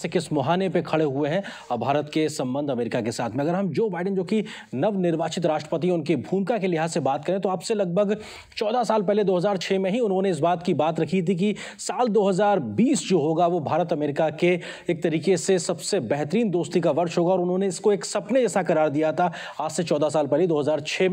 से किस मुहाने पे खड़े हुए हैं भारत के संबंध अमेरिका के साथ में अगर हम जो बाइडेन जो कि नवनिर्वाचित राष्ट्रपति उनकी भूमिका के लिहाज से बात करें तो आपसे लगभग 14 साल पहले 2006 में ही उन्होंने इस बात की बात रखी थी कि साल 2020 जो होगा वो भारत अमेरिका के एक तरीके से सबसे बेहतरीन दोस्ती का वर्ष होगा और उन्होंने इसको एक सपने जैसा करार दिया था आज से चौदह साल पहले दो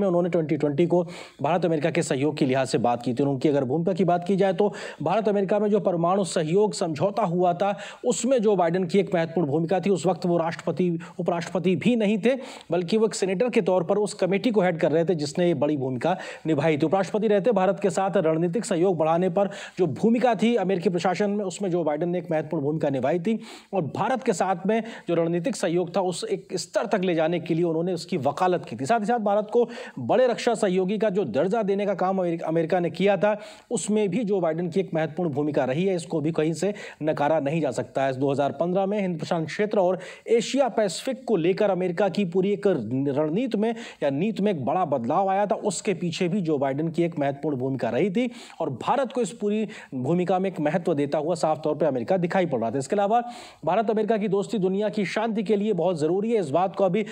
में उन्होंने ट्वेंटी को भारत अमेरिका के सहयोग के लिहाज से बात की थी उनकी अगर भूमिका की बात की जाए तो भारत अमेरिका में जो परमाणु सहयोग समझौता हुआ था उसमें जो बाइडन बाइडन की एक महत्वपूर्ण भूमिका थी उस वक्त वो राष्ट्रपति उपराष्ट्रपति भी नहीं थे बल्कि वो एक सीनेटर के तौर पर उस कमेटी को हेड कर रहे थे जिसने ये बड़ी भूमिका निभाई थी उपराष्ट्रपति रहते भारत के साथ रणनीतिक सहयोग बढ़ाने पर जो भूमिका थी अमेरिकी प्रशासन में उसमें जो बाइडन ने एक महत्वपूर्ण भूमिका निभाई थी और भारत के साथ में जो रणनीतिक सहयोग था उस एक स्तर तक ले जाने के लिए उन्होंने उसकी वकालत की थी साथ ही साथ भारत को बड़े रक्षा सहयोगी का जो दर्जा देने का काम अमेरिका ने किया था उसमें भी जो बाइडन की एक महत्वपूर्ण भूमिका रही है इसको भी कहीं से नकारा नहीं जा सकता है दो 2015 में हिंद प्रशांत क्षेत्र और एशिया पैसिफिक को लेकर अमेरिका की पूरी एक रणनीति में या नीति में एक बड़ा बदलाव आया था उसके पीछे भी जो बाइडन की एक महत्वपूर्ण भूमिका रही थी और भारत को इस पूरी भूमिका में एक महत्व देता हुआ साफ तौर पर अमेरिका दिखाई पड़ रहा था इसके अलावा भारत अमेरिका की दोस्ती दुनिया की शांति के लिए बहुत ज़रूरी है इस बात को अभी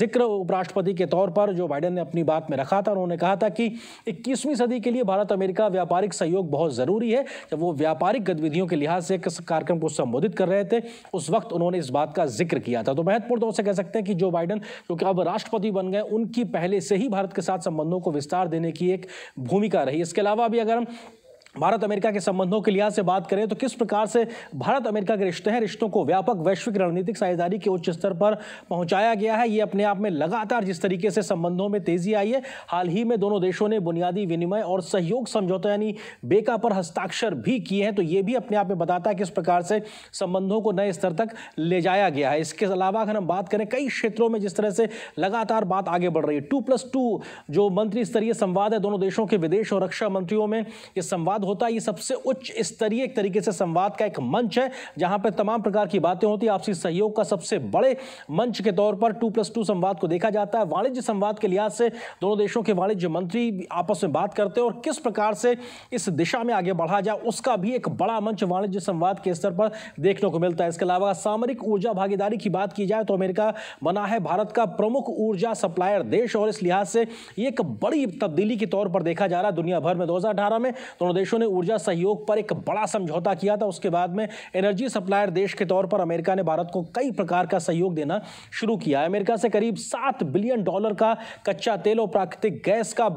जिक्र उपराष्ट्रपति के तौर पर जो बाइडन ने अपनी बात में रखा था उन्होंने कहा था कि इक्कीसवीं सदी के लिए भारत अमेरिका व्यापारिक सहयोग बहुत ज़रूरी है जब वो व्यापारिक गतिविधियों के लिहाज से कार्यक्रम को संबोधित कर रहे थे उस वक्त उन्होंने इस बात का जिक्र किया था तो महत्वपूर्ण तौर से कह सकते हैं कि जो बाइडन क्योंकि अब राष्ट्रपति बन गए उनकी पहले से ही भारत के साथ संबंधों को विस्तार देने की एक भूमिका रही इसके अलावा भी अगर हम भारत अमेरिका के संबंधों के लिहाज से बात करें तो किस प्रकार से भारत अमेरिका के रिश्ते हैं रिश्तों को व्यापक वैश्विक रणनीतिक साझेदारी के उच्च स्तर पर पहुंचाया गया है ये अपने आप में लगातार जिस तरीके से संबंधों में तेजी आई है हाल ही में दोनों देशों ने बुनियादी विनिमय और सहयोग समझौता यानी बेका पर हस्ताक्षर भी किए हैं तो ये भी अपने आप में बताता है किस प्रकार से संबंधों को नए स्तर तक ले जाया गया है इसके अलावा अगर हम बात करें कई क्षेत्रों में जिस तरह से लगातार बात आगे बढ़ रही है टू प्लस टू जो मंत्री स्तरीय संवाद है दोनों देशों के विदेश और रक्षा मंत्रियों में ये संवाद संवाद होता है ये सबसे उच्च स्तरीय एक तरीके से संवाद का एक मंच है जहां पर तमाम प्रकार की बातें होती है आपसी सहयोग का सबसे बड़े मंच के तौर पर टू प्लस टू संवाद को देखा जाता है वाणिज्य संवाद के लिहाज से दोनों देशों के वाणिज्य मंत्री आपस में बात करते हैं और किस प्रकार से इस दिशा में आगे बढ़ा जाए उसका भी एक बड़ा मंच वाणिज्य संवाद के स्तर पर देखने को मिलता है इसके अलावा सामरिक ऊर्जा भागीदारी की बात की जाए तो अमेरिका बना है भारत का प्रमुख ऊर्जा सप्लायर देश और इस लिहाज से एक बड़ी तब्दीली के तौर पर देखा जा रहा है दुनिया भर में दो में दोनों देश देशों ने ऊर्जा सहयोग पर एक बड़ा समझौता किया था उसके बाद में एनर्जी सप्लायर देश के तौर पर अमेरिका ने भारत को कई प्रकार का सहयोग देना शुरू किया अमेरिका से करीब सात बिलियन डॉलर का कच्चा तेल और प्राकृतिक गैस का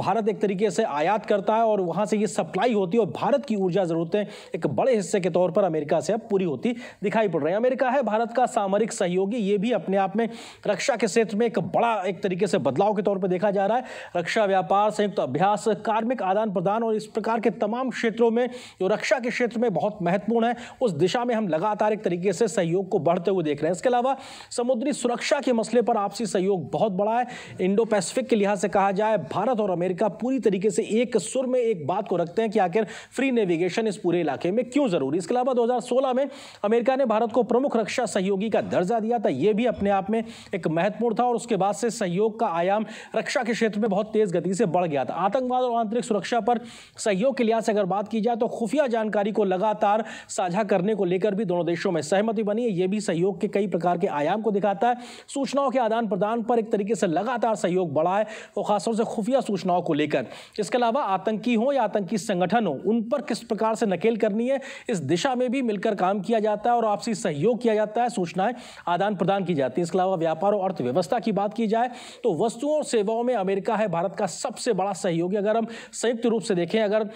भारत एक तरीके से आयात करता है और वहाँ से ये सप्लाई होती है और भारत की ऊर्जा ज़रूरतें एक बड़े हिस्से के तौर पर अमेरिका से अब पूरी होती दिखाई पड़ रही है अमेरिका है भारत का सामरिक सहयोगी ये भी अपने आप में रक्षा के क्षेत्र में एक बड़ा एक तरीके से बदलाव के तौर पर देखा जा रहा है रक्षा व्यापार संयुक्त अभ्यास कार्मिक आदान प्रदान और इस प्रकार के तमाम क्षेत्रों में जो रक्षा के क्षेत्र में बहुत महत्वपूर्ण है उस दिशा में हम लगातार एक तरीके से सहयोग को बढ़ते हुए देख रहे हैं इसके अलावा समुद्री सुरक्षा के मसले पर आपसी सहयोग बहुत बड़ा है इंडो पैसिफिक के लिहाज से कहा जाए भारत और अमेरिका पूरी तरीके से एक सुर में एक बात को रखते हैं कि आखिर फ्री नेविगेशन इस पूरे इलाके में क्यों जरूरी इसके अलावा 2016 में अमेरिका ने भारत को प्रमुख रक्षा सहयोगी का दर्जा दिया था यह भी अपने आप में एक महत्वपूर्ण था और उसके बाद से सहयोग का आयाम रक्षा के क्षेत्र में बहुत तेज गति से बढ़ गया था आतंकवाद और आंतरिक सुरक्षा पर सहयोग के के लिहाज से अगर बात की जाए तो खुफिया जानकारी को लगातार साझा करने को लेकर भी दोनों देशों में सहमति बनी है यह भी सहयोग के कई प्रकार के आयाम को दिखाता है सूचनाओं के आदान प्रदान पर एक तरीके से लगातार सहयोग बढ़ा है और तो खासतौर से खुफिया सूचनाओं को लेकर इसके अलावा आतंकी हों या आतंकी संगठन हो उन पर किस प्रकार से नकेल करनी है इस दिशा में भी मिलकर काम किया जाता है और आपसी सहयोग किया जाता है सूचनाएं आदान प्रदान की जाती है इसके अलावा व्यापार और अर्थव्यवस्था की बात की जाए तो वस्तुओं और सेवाओं में अमेरिका है भारत का सबसे बड़ा सहयोगी अगर हम संयुक्त रूप से देखें अगर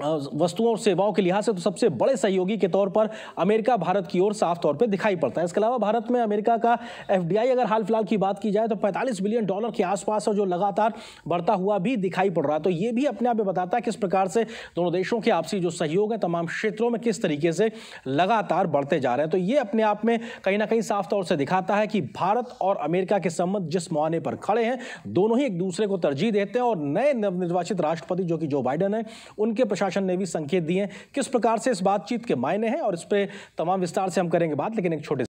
वस्तुओं और सेवाओं के लिहाज से तो सबसे बड़े सहयोगी के तौर पर अमेरिका भारत की ओर साफ तौर पर दिखाई पड़ता है इसके अलावा भारत में अमेरिका का एफडीआई अगर हाल फिलहाल की बात की जाए तो 45 बिलियन डॉलर के आसपास और जो लगातार बढ़ता हुआ भी दिखाई पड़ रहा है तो ये भी अपने आप में बताता है किस प्रकार से दोनों देशों के आपसी जो सहयोग है तमाम क्षेत्रों में किस तरीके से लगातार बढ़ते जा रहे हैं तो ये अपने आप में कहीं ना कहीं साफ तौर से दिखाता है कि भारत और अमेरिका के संबंध जिस मुआने पर खड़े हैं दोनों ही एक दूसरे को तरजीह देते हैं और नए नवनिर्वाचित राष्ट्रपति जो कि जो बाइडन है उनके प्रशासन प्रशासन ने भी संकेत दिए किस प्रकार से इस बातचीत के मायने हैं और इस पर तमाम विस्तार से हम करेंगे बात लेकिन एक छोटे